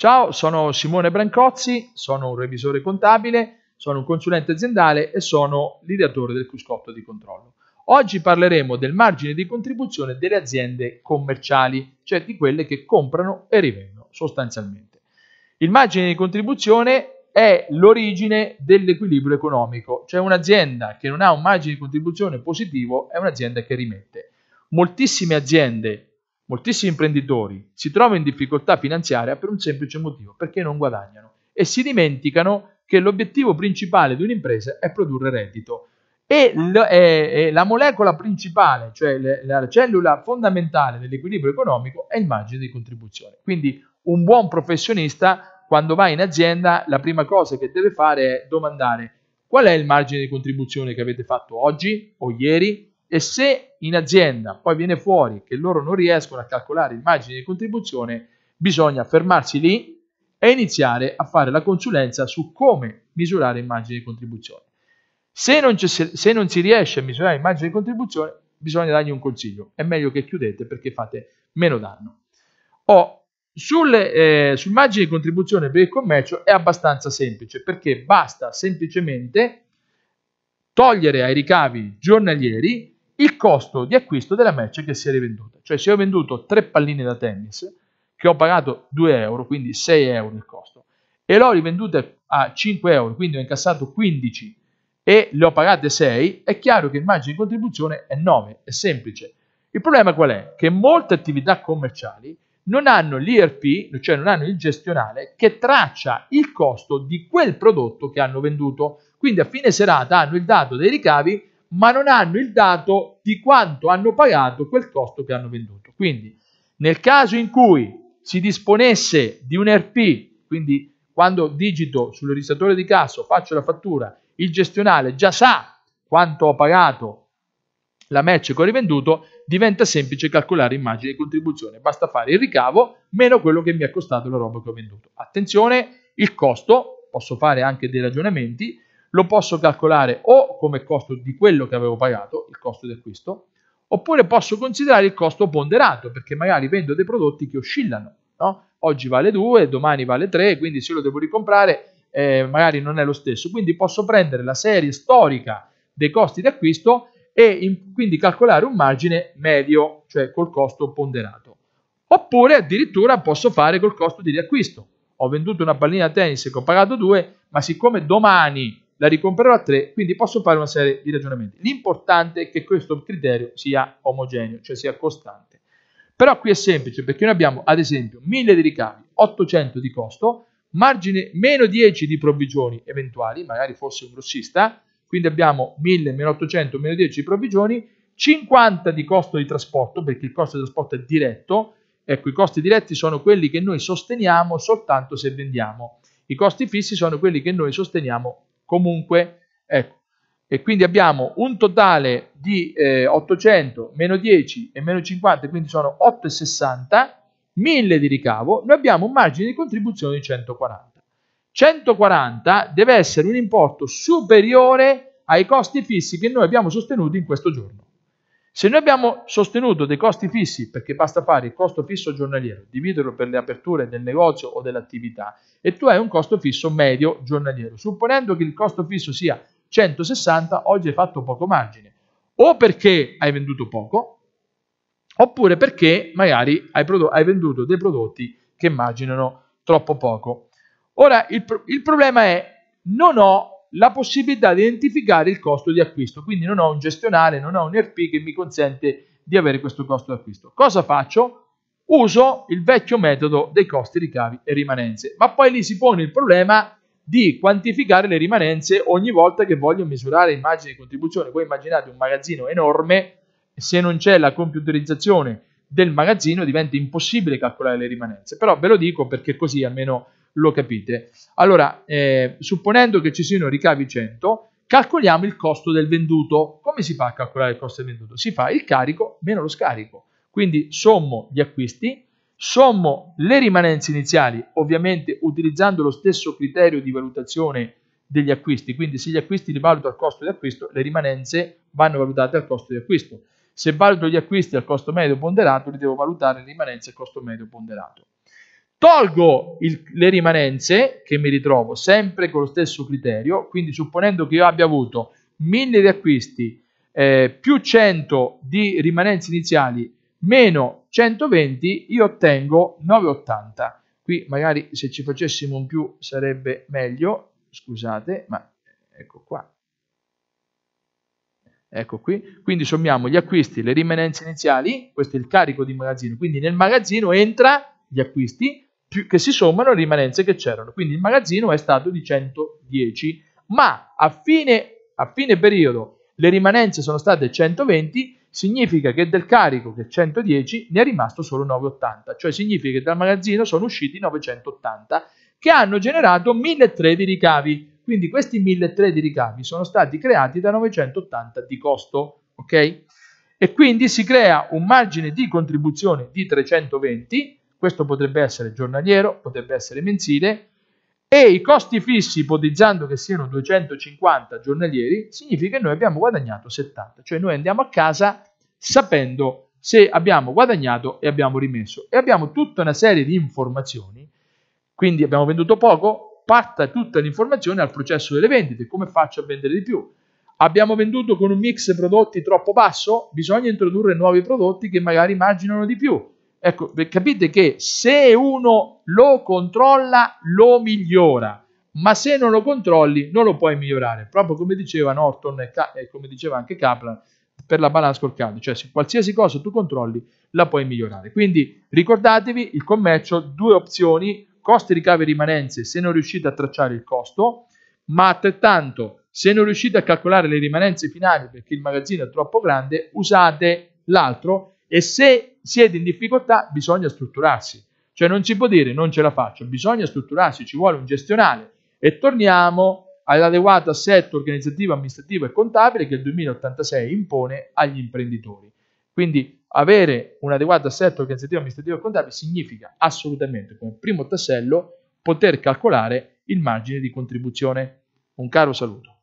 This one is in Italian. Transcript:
Ciao, sono Simone Brancozzi, sono un revisore contabile, sono un consulente aziendale e sono l'ideatore del cruscotto di controllo. Oggi parleremo del margine di contribuzione delle aziende commerciali, cioè di quelle che comprano e rivendono sostanzialmente. Il margine di contribuzione è l'origine dell'equilibrio economico, cioè un'azienda che non ha un margine di contribuzione positivo è un'azienda che rimette. Moltissime aziende Moltissimi imprenditori si trovano in difficoltà finanziaria per un semplice motivo, perché non guadagnano e si dimenticano che l'obiettivo principale di un'impresa è produrre reddito. E, eh? Eh, eh, la molecola principale, cioè la cellula fondamentale dell'equilibrio economico, è il margine di contribuzione. Quindi un buon professionista, quando va in azienda, la prima cosa che deve fare è domandare qual è il margine di contribuzione che avete fatto oggi o ieri e se in azienda poi viene fuori che loro non riescono a calcolare il margine di contribuzione, bisogna fermarsi lì e iniziare a fare la consulenza su come misurare il margine di contribuzione. Se non, se non si riesce a misurare il margine di contribuzione, bisogna dargli un consiglio. È meglio che chiudete perché fate meno danno. Oh, sulle, eh, sul margine di contribuzione per il commercio è abbastanza semplice perché basta semplicemente togliere ai ricavi giornalieri il costo di acquisto della merce che si è rivenduta. Cioè se ho venduto tre palline da tennis, che ho pagato 2 euro, quindi 6 euro il costo, e le ho rivendute a 5 euro, quindi ho incassato 15 e le ho pagate 6, è chiaro che il margine di contribuzione è 9, è semplice. Il problema qual è? Che molte attività commerciali non hanno l'IRP, cioè non hanno il gestionale, che traccia il costo di quel prodotto che hanno venduto. Quindi a fine serata hanno il dato dei ricavi, ma non hanno il dato di quanto hanno pagato quel costo che hanno venduto. Quindi nel caso in cui si disponesse di un RP, quindi quando digito sul registratore di cassa, faccio la fattura, il gestionale già sa quanto ho pagato la merce che ho rivenduto, diventa semplice calcolare immagine di contribuzione, basta fare il ricavo meno quello che mi ha costato la roba che ho venduto. Attenzione, il costo, posso fare anche dei ragionamenti, lo posso calcolare o come costo di quello che avevo pagato, il costo di acquisto, oppure posso considerare il costo ponderato, perché magari vendo dei prodotti che oscillano, no? oggi vale 2, domani vale 3, quindi se lo devo ricomprare eh, magari non è lo stesso, quindi posso prendere la serie storica dei costi di acquisto e in, quindi calcolare un margine medio, cioè col costo ponderato. Oppure addirittura posso fare col costo di riacquisto. Ho venduto una pallina tennis che ho pagato 2, ma siccome domani la ricomprerò a 3, quindi posso fare una serie di ragionamenti. L'importante è che questo criterio sia omogeneo, cioè sia costante. Però qui è semplice, perché noi abbiamo ad esempio 1000 di ricavi, 800 di costo, margine meno 10 di provvigioni eventuali, magari fosse un grossista, quindi abbiamo 1000 meno 800 meno 10 di provvigioni, 50 di costo di trasporto, perché il costo di trasporto è diretto, ecco i costi diretti sono quelli che noi sosteniamo soltanto se vendiamo, i costi fissi sono quelli che noi sosteniamo Comunque, ecco, e quindi abbiamo un totale di eh, 800 meno 10 e meno 50, quindi sono 8,60, 1000 di ricavo, noi abbiamo un margine di contribuzione di 140. 140 deve essere un importo superiore ai costi fissi che noi abbiamo sostenuti in questo giorno. Se noi abbiamo sostenuto dei costi fissi, perché basta fare il costo fisso giornaliero, dividerlo per le aperture del negozio o dell'attività, e tu hai un costo fisso medio giornaliero, supponendo che il costo fisso sia 160, oggi hai fatto poco margine, o perché hai venduto poco, oppure perché magari hai, prodotto, hai venduto dei prodotti che marginano troppo poco. Ora, il, pro il problema è, non ho la possibilità di identificare il costo di acquisto. Quindi non ho un gestionale, non ho un ERP che mi consente di avere questo costo di acquisto. Cosa faccio? Uso il vecchio metodo dei costi, ricavi e rimanenze. Ma poi lì si pone il problema di quantificare le rimanenze ogni volta che voglio misurare immagini di contribuzione. Voi immaginate un magazzino enorme, se non c'è la computerizzazione del magazzino diventa impossibile calcolare le rimanenze. Però ve lo dico perché così almeno lo capite. Allora, eh, supponendo che ci siano ricavi 100, calcoliamo il costo del venduto. Come si fa a calcolare il costo del venduto? Si fa il carico meno lo scarico. Quindi sommo gli acquisti, sommo le rimanenze iniziali, ovviamente utilizzando lo stesso criterio di valutazione degli acquisti, quindi se gli acquisti li valuto al costo di acquisto, le rimanenze vanno valutate al costo di acquisto. Se valuto gli acquisti al costo medio ponderato, li devo valutare le rimanenze al costo medio ponderato tolgo il, le rimanenze che mi ritrovo sempre con lo stesso criterio, quindi supponendo che io abbia avuto 1000 di acquisti eh, più 100 di rimanenze iniziali meno 120, io ottengo 980. Qui magari se ci facessimo un più sarebbe meglio, scusate, ma ecco qua. Ecco qui, quindi sommiamo gli acquisti, le rimanenze iniziali, questo è il carico di magazzino, quindi nel magazzino entra gli acquisti più, che si sommano alle rimanenze che c'erano. Quindi il magazzino è stato di 110, ma a fine, a fine periodo le rimanenze sono state 120, significa che del carico che è 110 ne è rimasto solo 980, cioè significa che dal magazzino sono usciti 980 che hanno generato 1.300 di ricavi. Quindi questi 1.300 di ricavi sono stati creati da 980 di costo, ok? E quindi si crea un margine di contribuzione di 320 questo potrebbe essere giornaliero, potrebbe essere mensile e i costi fissi, ipotizzando che siano 250 giornalieri, significa che noi abbiamo guadagnato 70, cioè noi andiamo a casa sapendo se abbiamo guadagnato e abbiamo rimesso e abbiamo tutta una serie di informazioni, quindi abbiamo venduto poco, parta tutta l'informazione al processo delle vendite, come faccio a vendere di più, Abbiamo venduto con un mix prodotti troppo basso? Bisogna introdurre nuovi prodotti che magari immaginano di più. Ecco, capite che se uno lo controlla, lo migliora, ma se non lo controlli, non lo puoi migliorare. Proprio come diceva Norton e, e come diceva anche Kaplan per la balance col caldo, cioè se qualsiasi cosa tu controlli, la puoi migliorare. Quindi ricordatevi il commercio, due opzioni, costi ricavi e rimanenze se non riuscite a tracciare il costo, ma altrettanto se non riuscite a calcolare le rimanenze finali perché il magazzino è troppo grande, usate l'altro e se siete in difficoltà bisogna strutturarsi, cioè non si può dire non ce la faccio, bisogna strutturarsi, ci vuole un gestionale e torniamo all'adeguato assetto organizzativo, amministrativo e contabile che il 2086 impone agli imprenditori. Quindi avere un adeguato assetto organizzativo, amministrativo e contabile significa assolutamente come primo tassello poter calcolare il margine di contribuzione. Un caro saluto.